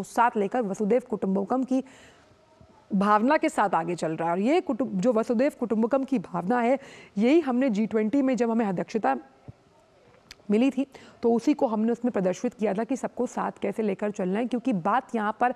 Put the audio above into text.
को साथ लेकर वसुदेव कुटुंबकम की भावना के साथ आगे चल रहा है और ये कुटुंब जो वसुदेव कुटुंबकम की भावना है यही हमने जी ट्वेंटी में जब हमें अध्यक्षता मिली थी तो उसी को हमने उसमें प्रदर्शित किया था कि सबको साथ कैसे लेकर चलना है क्योंकि बात यहाँ पर